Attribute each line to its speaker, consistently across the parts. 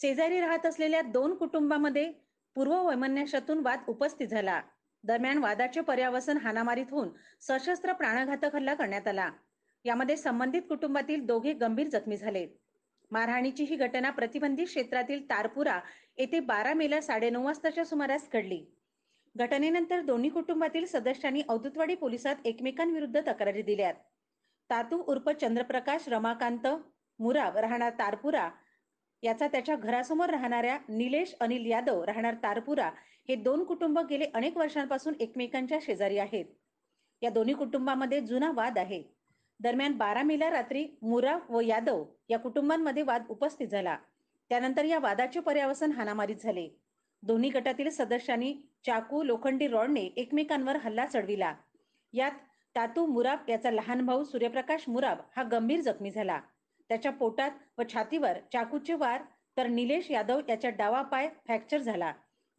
Speaker 1: शेजारी राहत असलेल्या दोन कुटुंबामध्ये पूर्व वाद उपस्थित झाला दरम्यान वादाचे पर्यावसन हानामारीत होऊन सशस्त्र प्राणघातक हल्ला करण्यात आला यामध्ये संबंधित कुटुंबातील दोघे गंभीर जखमी झाले मारहाणीची ही घटना प्रतिबंधित क्षेत्रातील तारपुरा येथे बारा मेला साडेनऊ वाजताच्या सुमारास घडली घटनेनंतर दोन्ही कुटुंबातील सदस्यांनी अवधूतवाडी पोलिसात एकमेकांविरुद्ध तक्रारी दिल्यात तातू उर्फ चंद्रप्रकाश रमाकांत मुराब राहणार तारपुरा याचा त्याच्या घरासमोर राहणाऱ्या निलेश अनिल यादव राहणार तारपुरा हे दोन कुटुंब गेले अनेक वर्षांपासून एकमेकांच्या शेजारी आहेत या दोन्ही कुटुंबामध्ये जुना वाद आहे दरम्यान बारा मेला रात्री मुराव व यादव या कुटुंबांमध्ये वाद उपस्थित झाला त्यानंतर या वादाचे पर्यावसन हानामारीत झाले दोन्ही गटातील सदस्यांनी चाकू लोखंडी रॉडने एकमेकांवर हल्ला चढविला यात तातू मुराब याचा लहान भाऊ सूर्यप्रकाश मुराब हा गंभीर जखमी झाला त्याच्या पोटात व छातीवर चाकूचे वार तर निलेश यादव याच्या डावा पाय फ्रॅक्चर झाला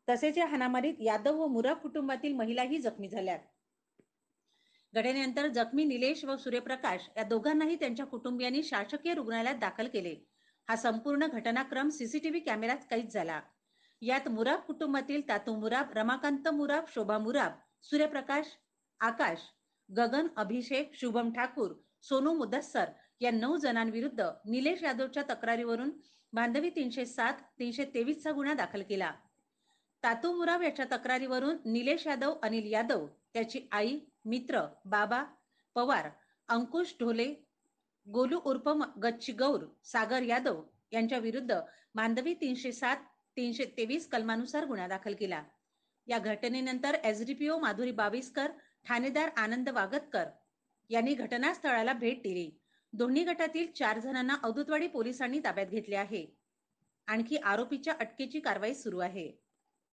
Speaker 1: तसेच या हानामारीत यादव व मुरा कुटुंबातील महिलाही जखमी झाल्या घटनेनंतर जखमी निलेश व सूर्यप्रकाश या दोघांनाही त्यांच्या कुटुंबियांनी शासकीय रुग्णालयात दाखल केले हा संपूर्ण घटनाक्रम सीसीटीव्ही कॅमेऱ्यात कैद झाला यात मुराब कुटुंबातील तातू मुराब रमाकांत मुराब शोभा मुराब सूर्यप्रकाश आकाश गगन अभिषेक शुभम ठाकूर सोनू मुदस्सर या नऊ जणांविरुद्ध निलेश यादवच्या तक्रारीवरून बांधवी तीनशे सात तीनशे तेवीसचा गुन्हा दाखल केला तातू मुराव याच्या तक्रारीवरून निलेश यादव अनिल यादव त्याची आई मित्र बाबा पवार अंकुश ढोले गोलू उर्फ गच्ची गौर सागर यादव यांच्या विरुद्ध बांधवी तीनशे सात तीनशे तेवीस कलमानुसार गुन्हा दाखल केला या घटनेनंतर एस एसडीपीओ माधुरी बावीसकर ठाणेदार आनंद वागतकर यांनी घटनास्थळाला भेट दिली दोन्ही गटातील चार जणांना अवधूतवाडी पोलिसांनी ताब्यात घेतले आहे आणखी आरोपीच्या अटकेची कारवाई सुरू आहे